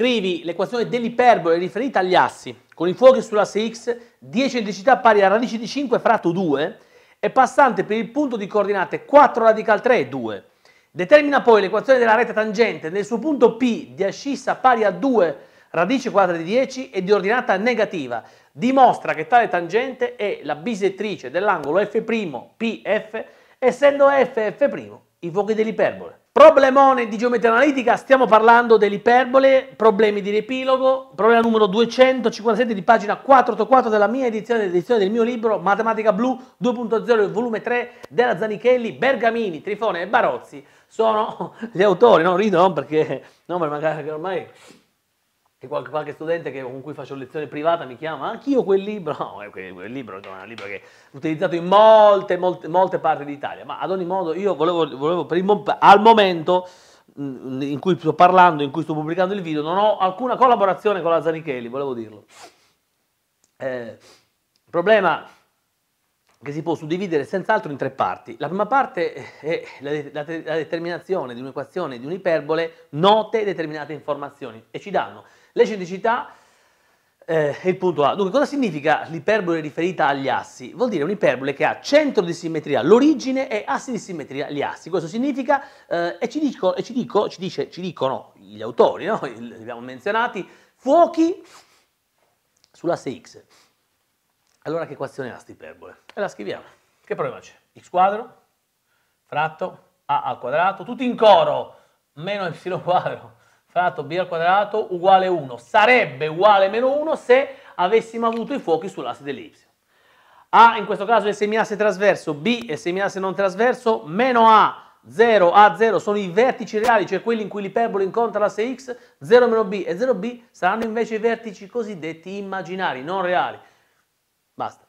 Scrivi l'equazione dell'iperbole riferita agli assi con i fuochi sull'asse x 10 eccentricità pari a radice di 5 fratto 2 e passante per il punto di coordinate 4 radical 3 e 2. Determina poi l'equazione della retta tangente nel suo punto P di ascissa pari a 2 radice quadra di 10 e di ordinata negativa. Dimostra che tale tangente è la bisettrice dell'angolo F', PF, essendo F' i fuochi dell'iperbole. Problemone di geometria analitica, stiamo parlando dell'iperbole, problemi di riepilogo, problema numero 257 di pagina 484 della mia edizione, edizione del mio libro Matematica Blu 2.0, volume 3 della Zanichelli, Bergamini, Trifone e Barozzi sono gli autori, non rido non perché, no, perché ormai e qualche, qualche studente che, con cui faccio lezione privata mi chiama, anch'io quel libro, no, quel libro è un libro che è utilizzato in molte, molte, molte parti d'Italia, ma ad ogni modo io volevo, volevo il, al momento in cui sto parlando, in cui sto pubblicando il video, non ho alcuna collaborazione con la Zanichelli, volevo dirlo. Eh, il problema che si può suddividere senz'altro in tre parti. La prima parte è la, la, la determinazione di un'equazione, di un'iperbole, note determinate informazioni e ci danno L'eccentricità eh, è il punto A. Dunque, cosa significa l'iperbole riferita agli assi? Vuol dire un'iperbole che ha centro di simmetria l'origine e assi di simmetria gli assi. Questo significa, eh, e, ci, dico, e ci, dico, ci, dice, ci, dicono gli autori, no? li abbiamo menzionati, fuochi sull'asse x. Allora che equazione ha iperbole? E la scriviamo. Che problema c'è? x quadro fratto a al quadrato, tutti in coro, meno y quadro fratto b al quadrato uguale 1 sarebbe uguale a meno 1 se avessimo avuto i fuochi sull'asse dell'y. A in questo caso è semiasse trasverso, B è semiasse non trasverso, meno A, 0, A0 sono i vertici reali, cioè quelli in cui l'iperbolo incontra l'asse X, 0 meno B e 0B saranno invece i vertici cosiddetti immaginari, non reali. Basta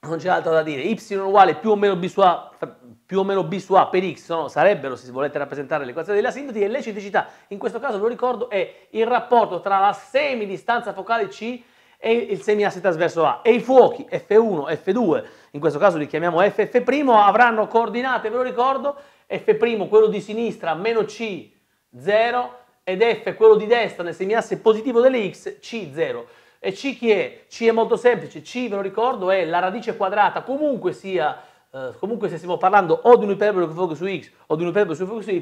non c'è altro da dire, y uguale più o meno b su a, più o meno b su a per x no? sarebbero, se volete rappresentare l'equazione della sintesi, e l'eccentricità, in questo caso ve lo ricordo, è il rapporto tra la semidistanza focale C e il semiasse trasverso A e i fuochi F1, F2, in questo caso li chiamiamo f, f', avranno coordinate, ve lo ricordo, F' quello di sinistra meno C 0 ed F quello di destra nel semiasse positivo delle X C 0. E C chi è? C è molto semplice, C ve lo ricordo è la radice quadrata, comunque sia, eh, comunque se stiamo parlando o di un'iperbole con fuoco su x o di un'iperbole su fuoco su y,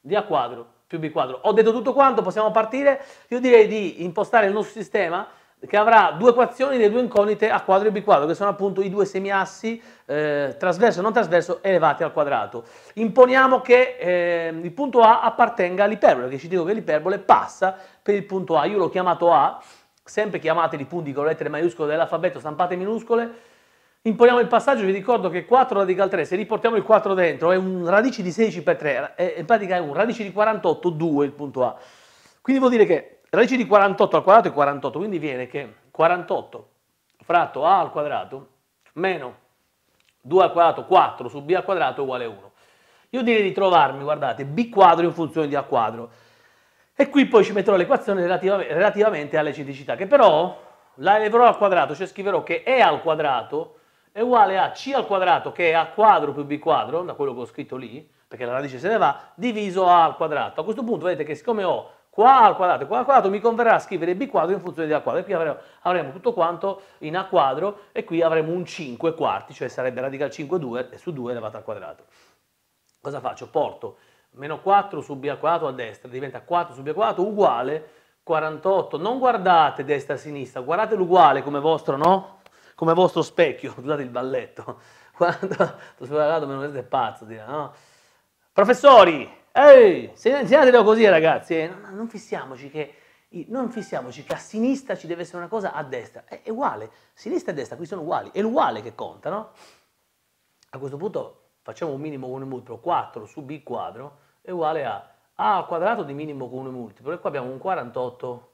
di a quadro più b quadro. Ho detto tutto quanto, possiamo partire? Io direi di impostare il nostro sistema che avrà due equazioni delle due incognite a quadro e b quadro, che sono appunto i due semiassi eh, trasverso e non trasverso elevati al quadrato. Imponiamo che eh, il punto A appartenga all'iperbole, che ci dico che l'iperbole passa per il punto A. Io l'ho chiamato A sempre chiamateli punti con lettere maiuscole dell'alfabeto stampate minuscole, imponiamo il passaggio, vi ricordo che 4 radical 3, se riportiamo il 4 dentro, è un radice di 16 per 3, è, in pratica è un radice di 48, 2 il punto A. Quindi vuol dire che radice di 48 al quadrato è 48, quindi viene che 48 fratto A al quadrato meno 2 al quadrato 4 su B al quadrato è uguale a 1. Io direi di trovarmi, guardate, B quadro in funzione di A quadro. E qui poi ci metterò l'equazione relativamente alle citicità, che però la eleverò al quadrato, cioè scriverò che E al quadrato è uguale a C al quadrato, che è A quadro più B quadro, da quello che ho scritto lì, perché la radice se ne va, diviso A al quadrato. A questo punto vedete che siccome ho qua al quadrato e qua al quadrato, mi converrà scrivere B quadro in funzione di A quadro, e qui avremo, avremo tutto quanto in A quadro, e qui avremo un 5 quarti, cioè sarebbe radical 5 2 su 2 elevato al quadrato. Cosa faccio? Porto meno 4 su b al a destra diventa 4 su b al uguale 48. Non guardate destra e sinistra, guardate l'uguale come vostro, no? Come vostro specchio, scusate il balletto. Guardate, tu guardato, meno siete pazzo, dirà, no? Professori, ehi, insegnatelo così ragazzi, eh. non, non fissiamoci che non fissiamoci che a sinistra ci deve essere una cosa, a destra è, uguale, sinistra e destra qui sono uguali, è l'uguale che conta, no? A questo punto facciamo un minimo con un multiplo 4 su b quadro è uguale a a al quadrato di minimo con un multiplo e qua abbiamo un 48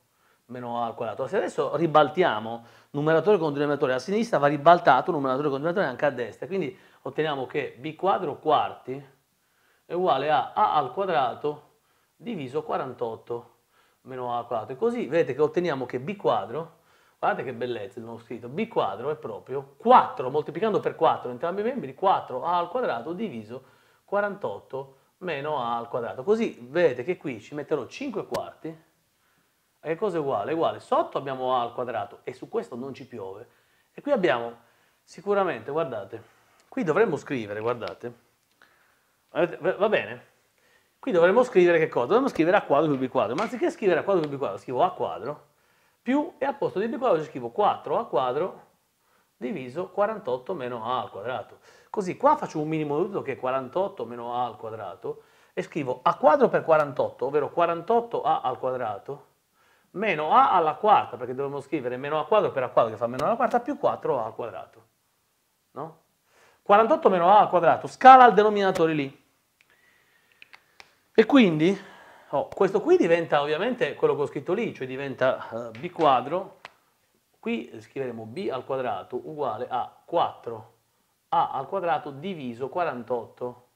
meno a al quadrato. Se adesso ribaltiamo numeratore con denominatore a sinistra va ribaltato numeratore con denominatore anche a destra, quindi otteniamo che b quadro quarti è uguale a a al quadrato diviso 48 meno a al quadrato. E così vedete che otteniamo che b quadro Guardate che bellezza il nuovo scritto. B quadro è proprio 4 moltiplicando per 4 entrambi i membri, 4a al quadrato diviso 48 meno a al quadrato. Così vedete che qui ci metterò 5 quarti. A che cosa è uguale? È uguale. Sotto abbiamo a al quadrato e su questo non ci piove. E qui abbiamo sicuramente, guardate, qui dovremmo scrivere, guardate, va bene? Qui dovremmo scrivere che cosa? Dovremmo scrivere a quadro più b quadro, ma anziché scrivere a quadro più b quadro, scrivo a quadro più e a posto di B quadrato scrivo 4 a quadro diviso 48 meno a al quadrato. Così qua faccio un minimo di tutto che è 48 meno a al quadrato e scrivo a quadro per 48, ovvero 48 a al quadrato meno a alla quarta, perché dovremmo scrivere meno a quadro per a quadro che fa meno alla quarta, più 4 a al quadrato. No? 48 meno a al quadrato, scala al denominatore lì. E quindi Oh, questo qui diventa ovviamente quello che ho scritto lì, cioè diventa uh, b quadro, qui scriveremo b al quadrato uguale a 4 a al quadrato diviso 48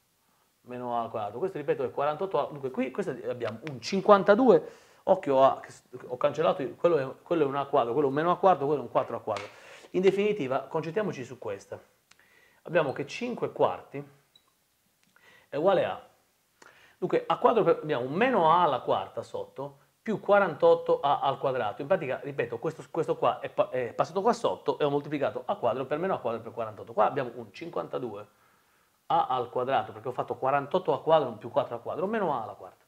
meno a al quadrato, questo ripeto è 48, dunque qui abbiamo un 52, occhio a, ho cancellato, quello è, quello è un a quadro, quello è un meno a quarto, quello è un 4 a quadro. In definitiva, concentriamoci su questa. Abbiamo che 5 quarti è uguale a Dunque a 4 abbiamo meno a alla quarta sotto più 48 a al quadrato. In pratica, ripeto, questo, questo qua è, è, passato qua sotto e ho moltiplicato a quadro per meno a quadro per 48. Qua abbiamo un 52 a al quadrato perché ho fatto 48 a quadro più 4 a quadro meno a alla quarta.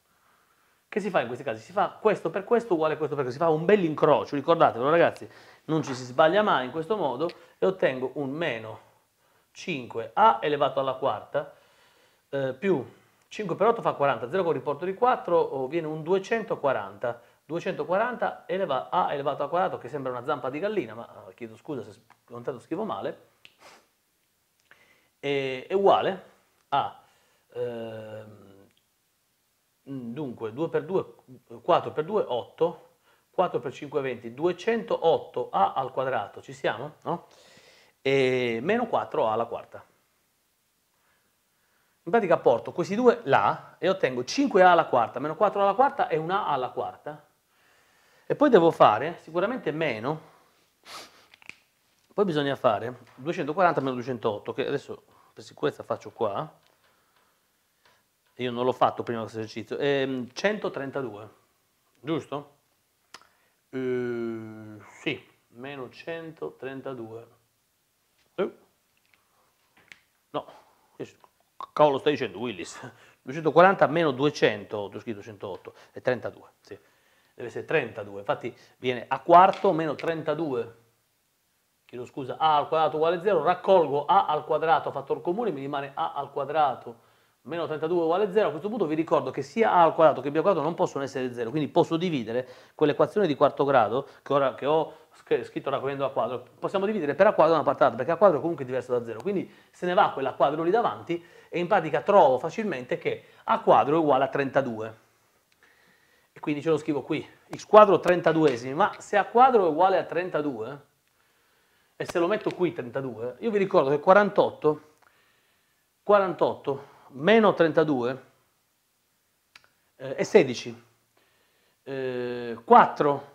Che si fa in questi casi? Si fa questo per questo uguale a questo per questo, si fa un bel incrocio, ricordatelo ragazzi, non ci si sbaglia mai in questo modo e ottengo un meno 5a elevato alla quarta eh, più 5 per 8 fa 40, 0 con riporto di 4 viene un 240. 240 eleva a elevato a quadrato che sembra una zampa di gallina, ma eh, chiedo scusa se contato scrivo male, è, è uguale a eh, dunque 2 per 2 4 per 2 8 4 per 5 20 208 a al quadrato, ci siamo? No? E meno 4 a alla quarta. In pratica porto questi due là e ottengo 5A alla quarta, meno 4A alla quarta e una A alla quarta. E poi devo fare sicuramente meno, poi bisogna fare 240 meno 208, che adesso per sicurezza faccio qua, io non l'ho fatto prima questo esercizio, ehm, 132, giusto? Uh, sì, meno 132. Uh. Eh? No, Cavolo stai dicendo Willis, 240 meno 200, ho scritto 108, è 32, sì. deve essere 32, infatti viene a quarto meno 32, chiedo scusa, a al quadrato uguale a 0, raccolgo a al quadrato fattore comune, mi rimane a al quadrato meno 32 uguale 0, a questo punto vi ricordo che sia a al quadrato che b al quadrato non possono essere 0, quindi posso dividere quell'equazione di quarto grado che, ora, che ho scritto raccogliendo a quadro, possiamo dividere per a quadro una parte perché a quadro è comunque diverso da 0, quindi se ne va quella quadro lì davanti e in pratica trovo facilmente che a quadro è uguale a 32. E quindi ce lo scrivo qui, x quadro 32, esimi ma se a quadro è uguale a 32, e se lo metto qui 32, io vi ricordo che 48, 48 meno 32 eh, è 16. Eh, 4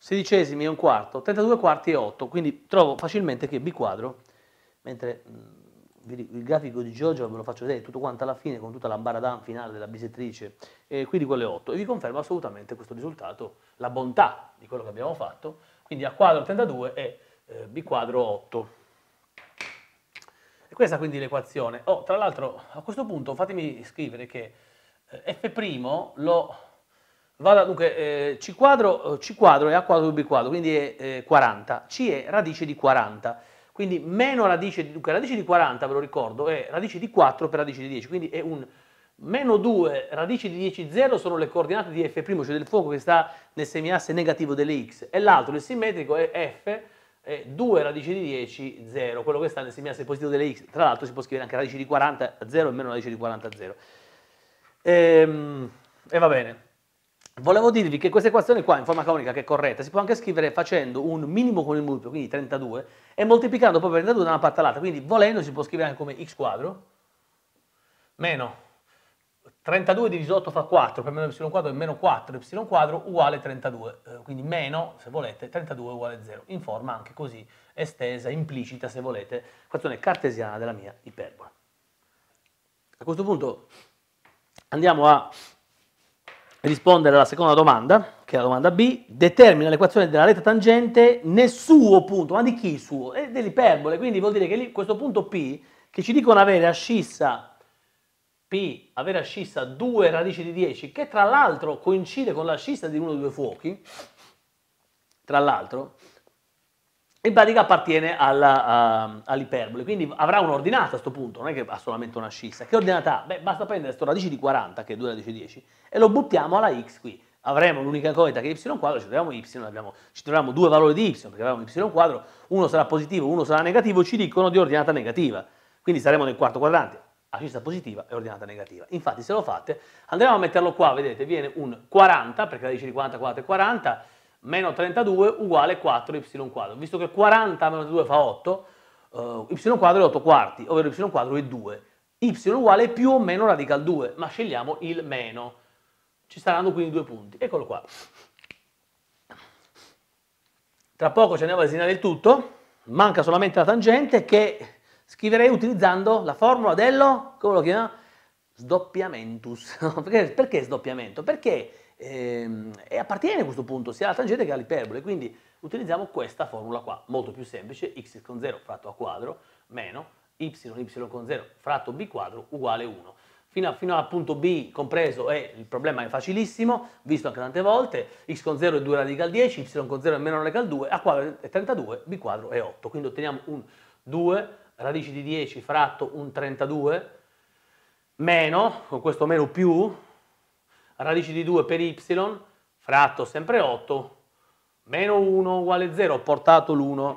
sedicesimi è un quarto, 32 quarti è 8, quindi trovo facilmente che B quadro, mentre mh, mm, il grafico di Giorgio ve lo faccio vedere tutto quanto alla fine con tutta la baradan finale della bisettrice, eh, quindi quello è 8, e vi confermo assolutamente questo risultato, la bontà di quello che abbiamo fatto, quindi A quadro 32 è eh, B quadro 8. Questa quindi è l'equazione. Oh, tra l'altro, a questo punto fatemi scrivere che eh, f' lo vado, dunque, eh, c, quadro, eh, c quadro è a quadro più b quadro, quindi è eh, 40. c è radice di 40. Quindi meno radice di, dunque, radice di 40, ve lo ricordo, è radice di 4 per radice di 10, quindi è un meno 2 radice di 10, 0 sono le coordinate di f', cioè del fuoco che sta nel semiasse negativo delle x, e l'altro, il simmetrico, è f' eh, 2 radice di 10, 0, quello che sta nel segnale positivo delle x, tra l'altro si può scrivere anche radice di 40, 0 e meno radice di 40, 0. E, e va bene. Volevo dirvi che questa equazione qua in forma canonica che è corretta si può anche scrivere facendo un minimo con il multiplo, quindi 32, e moltiplicando poi 32 da una parte all'altra, quindi volendo si può scrivere anche come x quadro meno 32 diviso 8 fa 4, per meno y quadro è meno 4 y quadro uguale 32, eh, quindi meno, se volete, 32 uguale 0, in forma anche così estesa, implicita, se volete, equazione cartesiana della mia iperbola. A questo punto andiamo a rispondere alla seconda domanda, che è la domanda B, determina l'equazione della retta tangente nel suo punto, ma di chi il suo? È dell'iperbole, quindi vuol dire che lì, questo punto P, che ci dicono avere ascissa P avere ascissa 2 radice di 10, che tra l'altro coincide con l'ascissa di uno dei due fuochi, tra l'altro, in pratica appartiene alla, uh, ehm, all'iperbole, quindi avrà un'ordinata a questo punto, non è che ha solamente un'ascissa. Che ordinata ha? Beh, basta prendere sto radice di 40, che è 2 radice di 10, e lo buttiamo alla x qui. Avremo l'unica coeta che è y quadro, ci troviamo y, abbiamo, ci troviamo due valori di y, perché avevamo y quadro, uno sarà positivo, uno sarà negativo, ci dicono di ordinata negativa. Quindi saremo nel quarto quadrante ascista positiva e ordinata negativa. Infatti se lo fate, andremo a metterlo qua, vedete, viene un 40, perché la radice di 40, 4 è 40, meno 32 uguale 4y quadro. Visto che 40 meno 2 fa 8, uh, eh, y quadro è 8 quarti, ovvero y quadro è 2. y uguale più o meno radical 2, ma scegliamo il meno. Ci saranno quindi due punti. Eccolo qua. Tra poco ci andiamo a disegnare il tutto, manca solamente la tangente che Scriverei utilizzando la formula dello, come lo chiama? Sdoppiamentus. perché, perché, sdoppiamento? Perché ehm, appartiene a questo punto sia alla tangente che all'iperbole, quindi utilizziamo questa formula qua, molto più semplice, x con 0 fratto a quadro meno y, y con 0 fratto b quadro uguale 1. Fino, a, fino al punto B compreso è il problema è facilissimo, visto anche tante volte, x con 0 è 2 radical 10, y con 0 è meno radical 2, a quadro è 32, b quadro è 8, quindi otteniamo un 2 radici di 10 fratto un 32, meno, con questo meno più, radici di 2 per y, fratto sempre 8, meno 1 uguale 0, ho portato l'1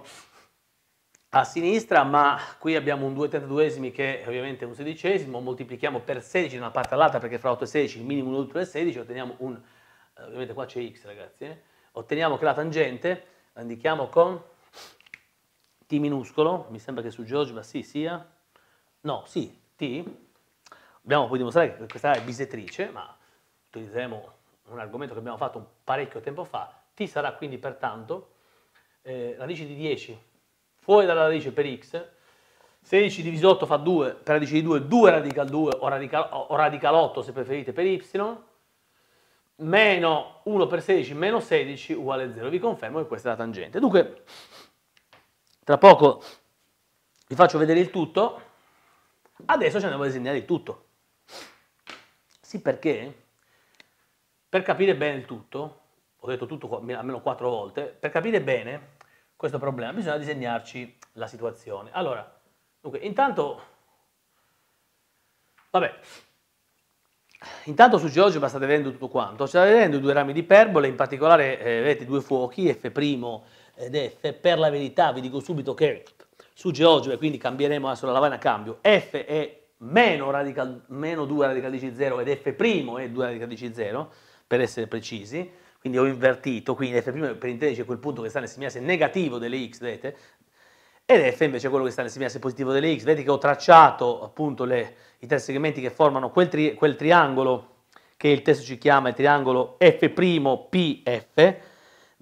a sinistra, ma qui abbiamo un 2 32 esimi che è ovviamente un sedicesimo, moltiplichiamo per 16 da una parte all'altra, perché fra 8 e 16 il minimo 1 è 16, otteniamo un, eh, ovviamente qua c'è x ragazzi, eh? otteniamo che la tangente, la indichiamo con T minuscolo, mi sembra che su GeoGebra sì sia, no, sì, T, dobbiamo poi dimostrare che questa è bisettrice, ma utilizzeremo un argomento che abbiamo fatto parecchio tempo fa, T sarà quindi pertanto eh, radice di 10 fuori dalla radice per x, 16 diviso 8 fa 2, per radice di 2, 2 radical 2 o radical, o radical 8 se preferite per y, meno 1 per 16 meno 16 uguale 0, vi confermo che questa è la tangente. Dunque, tra poco vi faccio vedere il tutto. Adesso ci andiamo a disegnare il tutto. Sì, perché per capire bene il tutto, ho detto tutto almeno quattro volte, per capire bene questo problema bisogna disegnarci la situazione. Allora, dunque, intanto, vabbè, intanto su ma state vedendo tutto quanto, state vedendo due rami di iperbole, in particolare eh, vedete due fuochi, F' ed F, per la verità vi dico subito che su GeoGebra, quindi cambieremo sulla lavagna cambio, F è meno, radical, meno 2 radical 0 ed F' è 2 radical 10 0, per essere precisi, quindi ho invertito, quindi F' per intenderci è quel punto che sta nel sembiase negativo delle x, vedete, ed F invece è quello che sta nel sembiase positivo delle x, vedete che ho tracciato appunto le, i tre segmenti che formano quel, tri, quel triangolo che il testo ci chiama il triangolo F'PF,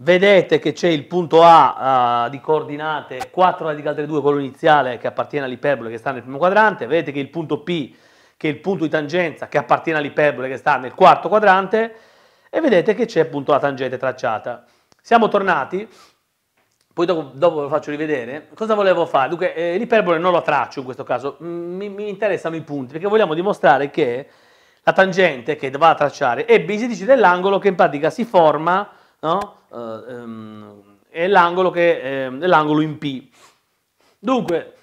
Vedete che c'è il punto A uh, di coordinate 4 radicale 3, 2, quello iniziale che appartiene all'iperbole che sta nel primo quadrante, vedete che il punto P che è il punto di tangenza che appartiene all'iperbole che sta nel quarto quadrante e vedete che c'è appunto la tangente tracciata. Siamo tornati, poi dopo, dopo ve lo faccio rivedere, cosa volevo fare? Dunque eh, l'iperbole non la traccio in questo caso, mm, mi, mi interessano i punti perché vogliamo dimostrare che la tangente che va a tracciare è bisedici dell'angolo che in pratica si forma, no? Eh, ehm, è l'angolo, che, ehm, è l'angolo in P. Dunque,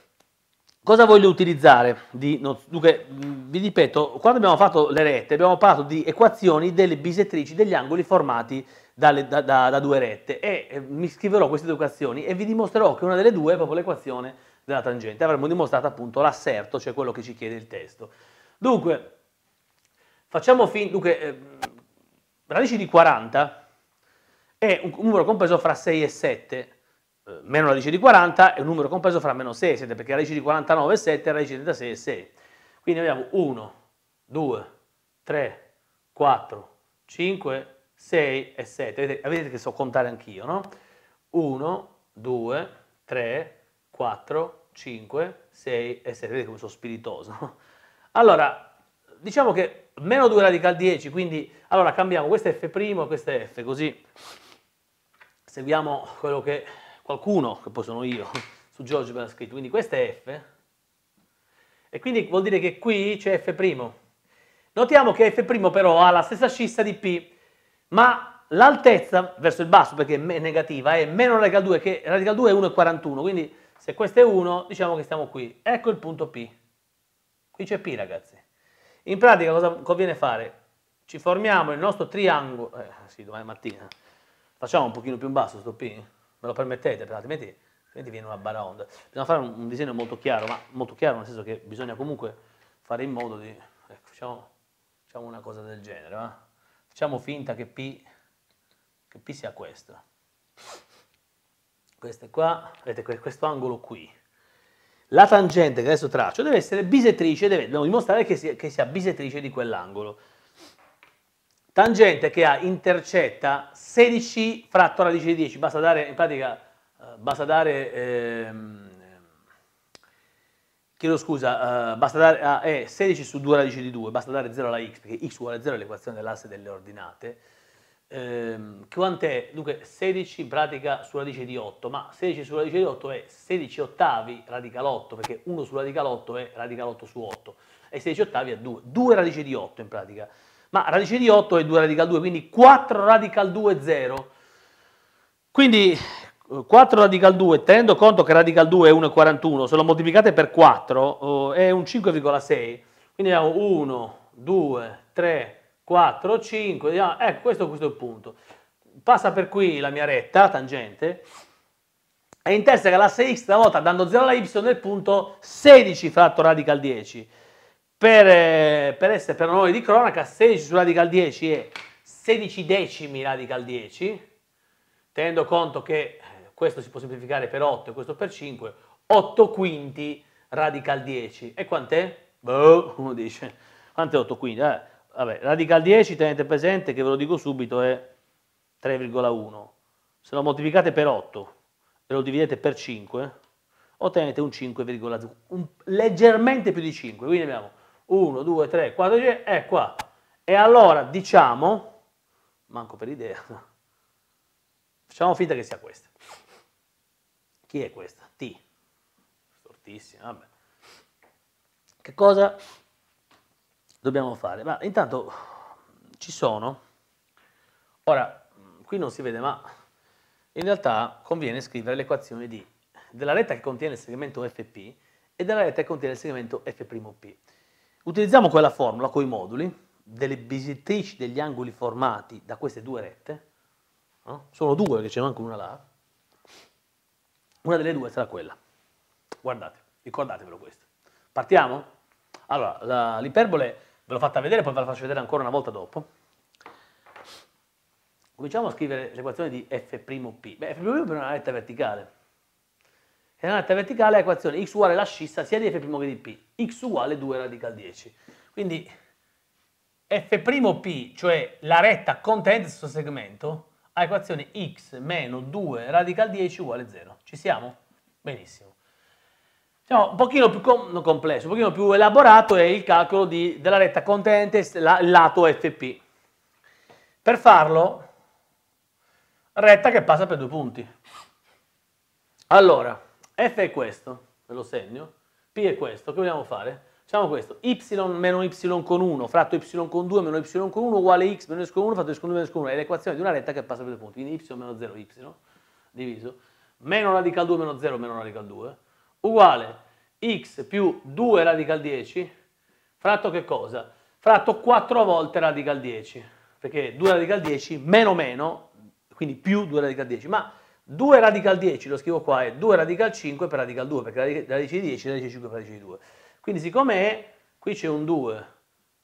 cosa voglio utilizzare? Di, no, dunque, vi ripeto, quando abbiamo fatto le rette abbiamo parlato di equazioni delle bisettrici degli angoli formati dalle, da, da, da, due rette e eh, mi scriverò queste due equazioni e vi dimostrerò che una delle due è proprio l'equazione della tangente. Avremmo dimostrato appunto l'asserto, cioè quello che ci chiede il testo. Dunque, facciamo fin... Dunque, eh, radici di 40 è un, numero compreso fra 6 e 7, eh, meno la radice di 40, è un numero compreso fra meno 6 e 7, perché la radice di 49 è 7 la radice di 36 è 6. Quindi abbiamo 1, 2, 3, 4, 5, 6 e 7. Vedete, vedete che so contare anch'io, no? 1, 2, 3, 4, 5, 6 e 7. Vedete come sono spiritoso. Allora, diciamo che meno 2 radica al 10, quindi allora cambiamo questo è f', questo è f, così seguiamo quello che qualcuno, che poi sono io, su Giorgio ha scritto, quindi questa è F, e quindi vuol dire che qui c'è F'. Notiamo che F' però ha la stessa scissa di P, ma l'altezza verso il basso, perché è negativa, è meno radical 2, che radical 2 è 1,41, quindi se questo è 1, diciamo che stiamo qui. Ecco il punto P. Qui c'è P, ragazzi. In pratica cosa conviene fare? Ci formiamo il nostro triangolo, eh, sì, domani mattina, Facciamo un pochino più in basso sto P? Me lo permettete, perché altrimenti, altrimenti viene una baraonda. Bisogna fare un, un, disegno molto chiaro, ma molto chiaro nel senso che bisogna comunque fare in modo di... Ecco, facciamo, facciamo una cosa del genere, va? Facciamo finta che P, che P sia questo. Questo è qua, vedete questo angolo qui. La tangente che adesso traccio deve essere bisettrice, deve, dobbiamo dimostrare che sia, che sia bisettrice di quell'angolo tangente che ha intercetta 16 fratto radice di 10, basta dare, in pratica, eh, basta dare, ehm, chiedo scusa, eh, basta dare, ah, è eh, 16 su 2 radice di 2, basta dare 0 alla x, perché x uguale a 0 è l'equazione dell'asse delle ordinate, ehm, quant'è? Dunque 16 in pratica su radice di 8, ma 16 su radice di 8 è 16 ottavi radical 8, perché 1 su radical 8 è radical 8 su 8, e 16 ottavi è 2, 2 radice di 8 in pratica, ma radice di 8 è 2 radical 2, quindi 4 radical 2 è 0. Quindi 4 eh, radical 2, tenendo conto che radical 2 è 1,41, se lo moltiplicate per 4 eh, è un 5,6, quindi abbiamo 1, 2, 3, 4, 5, diciamo, ecco questo, questo è il punto. Passa per qui la mia retta, tangente, e interseca l'asse x stavolta dando 0 alla y nel punto 16 fratto radical 10 per, eh, per essere per noi di cronaca 16 su Radical 10 e 16 decimi Radical 10, tenendo conto che eh, questo si può semplificare per 8 e questo per 5, 8 quinti Radical 10. E quant'è? Boh, uno dice, quant'è 8 quinti? Eh, vabbè, Radical 10 tenete presente che ve lo dico subito è 3,1. Se lo moltiplicate per 8 e lo dividete per 5, ottenete un 5,2 leggermente più di 5. Quindi abbiamo 1, 2, 3, 4, 5, è qua. E allora diciamo, manco per idea, facciamo finta che sia questa. Chi è questa? T. Stortissima, vabbè. Che cosa dobbiamo fare? Ma intanto ci sono, ora qui non si vede ma in realtà conviene scrivere l'equazione della retta che contiene il segmento FP e della retta che contiene il segmento F'P. Utilizziamo quella formula con i moduli delle bisettrici degli angoli formati da queste due rette, no? sono due perché ce n'è anche una là, una delle due sarà quella. Guardate, ricordatevelo questo. Partiamo? Allora, l'iperbole ve l'ho fatta vedere, poi ve la faccio vedere ancora una volta dopo. Cominciamo a scrivere l'equazione di f'p. Beh, f'p è una retta verticale, e nell'altra verticale l'equazione x uguale alla scissa sia di f' che di p, x uguale 2 radical 10. Quindi f', cioè la retta contenente questo segmento, ha equazione x meno 2 radical 10 uguale 0. Ci siamo? Benissimo. Diciamo, un pochino più com complesso, un pochino più elaborato è il calcolo di, della retta contenente la, lato FP. Per farlo, retta che passa per due punti. Allora, f è questo, ve lo segno, p è questo, che vogliamo fare? Facciamo questo, y meno y con 1 fratto y con 2 meno y con 1 uguale x meno x con 1 fratto x con 2 meno x con 1 è l'equazione di una retta che passa per due punti, quindi y meno 0y diviso meno radical 2 meno 0 meno radical 2 uguale x più 2 radical 10 fratto che cosa? Fratto 4 volte radical 10 perché 2 radical 10 meno meno quindi più 2 radical 10 ma 2 radical 10, lo scrivo qua, è 2 radical 5 per radical 2, perché la radice di 10 è la radice di 5 per radice di 2. Quindi siccome è, qui c'è un 2,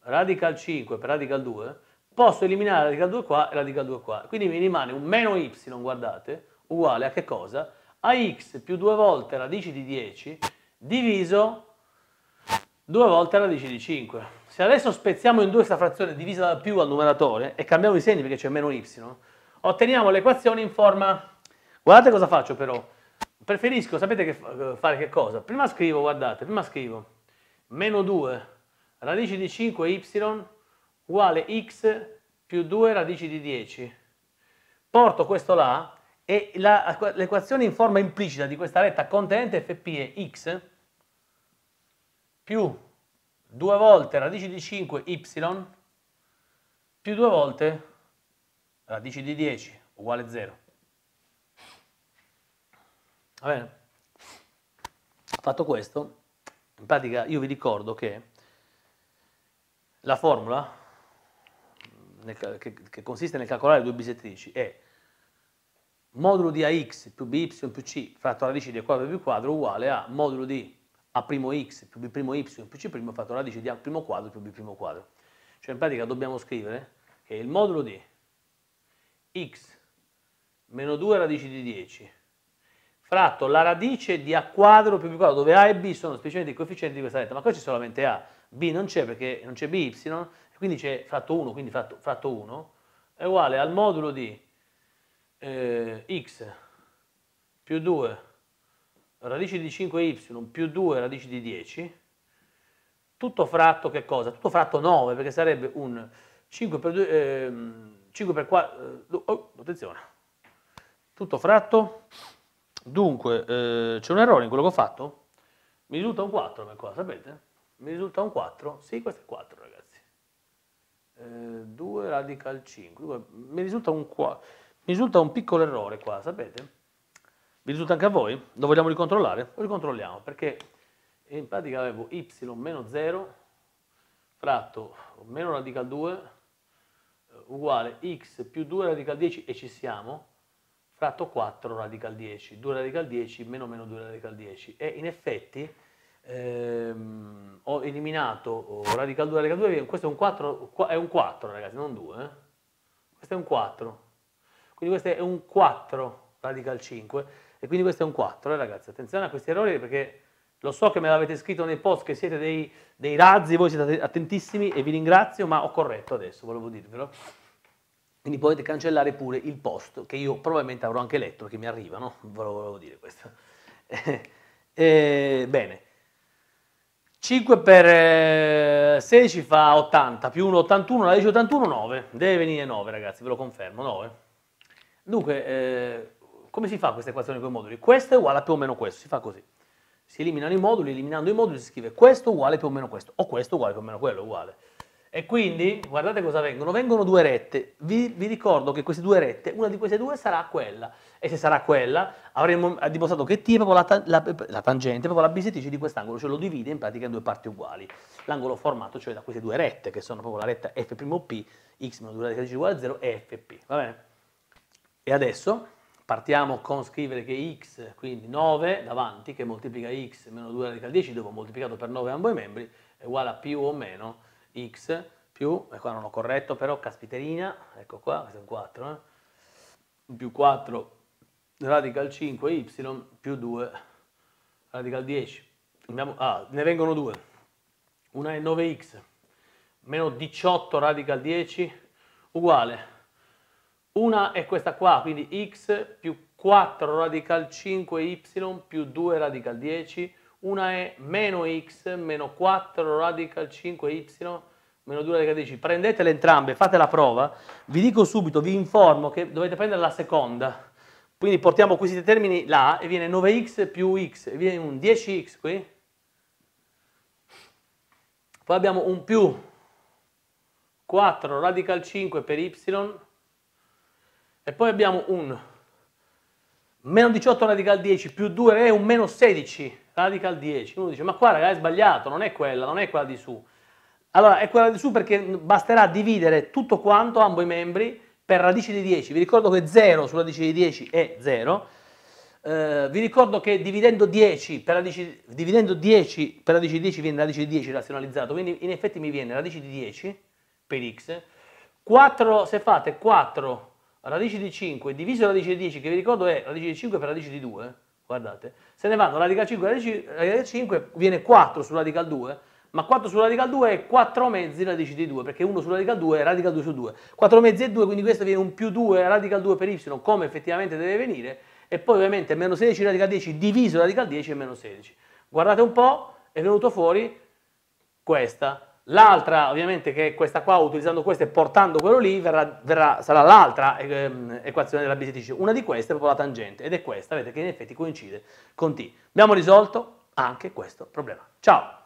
radical 5 per radical 2, posso eliminare radical 2 qua e radical 2 qua. Quindi mi rimane un meno y, guardate, uguale a che cosa? A x più 2 volte radice di 10 diviso 2 volte radice di 5. Se adesso spezziamo in due questa frazione divisa da più al numeratore e cambiamo i segni perché c'è meno y, otteniamo l'equazione in forma Guardate cosa faccio però. Preferisco, sapete che eh, fare che cosa? Prima scrivo, guardate, prima scrivo meno 2 radice di 5y uguale x più 2 radice di 10. Porto questo là e l'equazione in forma implicita di questa retta contenente fp è x più 2 volte radice di 5y più 2 volte radice di 10 uguale 0. Va bene? Fatto questo, in pratica io vi ricordo che la formula nel, che, che, consiste nel calcolare due bisettrici è modulo di ax più by più c fratto radice di a quadro più quadro uguale a modulo di a'x più b'y più c' fratto radice di a' quadro più b' quadro. Cioè in pratica dobbiamo scrivere che il modulo di x meno 2 radici di 10 fratto la radice di A quadro più B quadro, dove A e B sono specificamente i coefficienti di questa retta, ma qua c'è solamente A, B non c'è perché non c'è BY, quindi c'è fratto 1, quindi fratto, fratto 1 è uguale al modulo di eh, x più 2 radice di 5y più 2 radice di 10, tutto fratto che cosa? Tutto fratto 9, perché sarebbe un 5 per 2, ehm, eh, 5 per 4, oh, attenzione, tutto fratto Dunque, eh, c'è un errore in quello che ho fatto? Mi risulta un 4 per qua, sapete? Mi risulta un 4? Sì, questo è 4 ragazzi. Eh, 2 radical 5. mi, risulta un qua, mi risulta un piccolo errore qua, sapete? Vi risulta anche a voi? Lo vogliamo ricontrollare? Lo ricontrolliamo perché in pratica avevo y meno 0 fratto meno radical 2 eh, uguale x più 2 radical 10 e ci siamo fratto 4 radical 10, 2 radical 10 meno meno 2 radical 10 e in effetti ehm, ho eliminato oh, radical 2 radical 2, questo è un 4, è un 4 ragazzi, non 2, eh? questo è un 4, quindi questo è un 4 radical 5 e quindi questo è un 4 eh, ragazzi, attenzione a questi errori perché lo so che me l'avete scritto nei post che siete dei, dei razzi, voi siete attentissimi e vi ringrazio ma ho corretto adesso, volevo dirvelo. Quindi potete cancellare pure il post, che io probabilmente avrò anche letto, perché mi arriva, no? Volevo dire questo. eh, bene. 5 per 16 eh, fa 80, più 1 81, la legge 81 9, deve venire 9 ragazzi, ve lo confermo, 9. Dunque, eh, come si fa questa equazione con i moduli? Questo è uguale a più o meno questo, si fa così. Si eliminano i moduli, eliminando i moduli si scrive questo uguale più o meno questo, o questo uguale più o meno quello, uguale. E quindi, guardate cosa vengono, vengono due rette, vi, vi, ricordo che queste due rette, una di queste due sarà quella, e se sarà quella avremo dimostrato che T è proprio la, la, la tangente, proprio la bisetice di quest'angolo, cioè lo divide in pratica in due parti uguali, l'angolo formato cioè da queste due rette, che sono proprio la retta F'P, x meno 2 alla 13 uguale a 0 e Fp, va bene? E adesso partiamo con scrivere che x, quindi 9 davanti, che moltiplica x meno 2 alla 10, dopo moltiplicato per 9 ambo i membri, è uguale a più o meno x più, e qua non ho corretto però, caspiterina, ecco qua, questo è un 4, eh? più 4 radical 5 y più 2 radical 10. Abbiamo, ah, ne vengono due, una è 9x meno 18 radical 10 uguale, una è questa qua, quindi x più 4 radical 5y più 2 radical 10 una è meno x meno 4 radical 5y meno 2 radical 10. Prendetele entrambe, fate la prova. Vi dico subito, vi informo che dovete prendere la seconda. Quindi portiamo questi termini là e viene 9x più x, e viene un 10x qui. Poi abbiamo un più 4 radical 5 per y e poi abbiamo un meno 18 radical 10 più 2 è un meno 16 radical 10. Uno dice, ma qua ragazzi è sbagliato, non è quella, non è quella di su. Allora, è quella di su perché basterà dividere tutto quanto, ambo i membri, per radice di 10. Vi ricordo che 0 sulla radice di 10 è 0. Eh, vi ricordo che dividendo 10 per radice, dividendo 10 per radici di 10 viene radice di 10 razionalizzato, quindi in effetti mi viene radice di 10 per x. 4, se fate 4 radice di 5 diviso radice di 10, che vi ricordo è radice di 5 per radice di 2, guardate, se ne vanno radical 5, radical 5 viene 4 su radical 2, ma 4 su radical 2 è 4 mezzi radici di 2, perché 1 su radical 2 è radical 2 su 2. 4 mezzi è 2, quindi questo viene un più 2 radical 2 per y, come effettivamente deve venire, e poi ovviamente meno 16 radical 10 diviso radical 10 è meno 16. Guardate un po', è venuto fuori questa L'altra, ovviamente, che è questa qua, utilizzando questa e portando quello lì, verrà, verrà, sarà l'altra eh, ehm, equazione della bisettrice. Una di queste è proprio la tangente, ed è questa, vedete, che in effetti coincide con t. Abbiamo risolto anche questo problema. Ciao!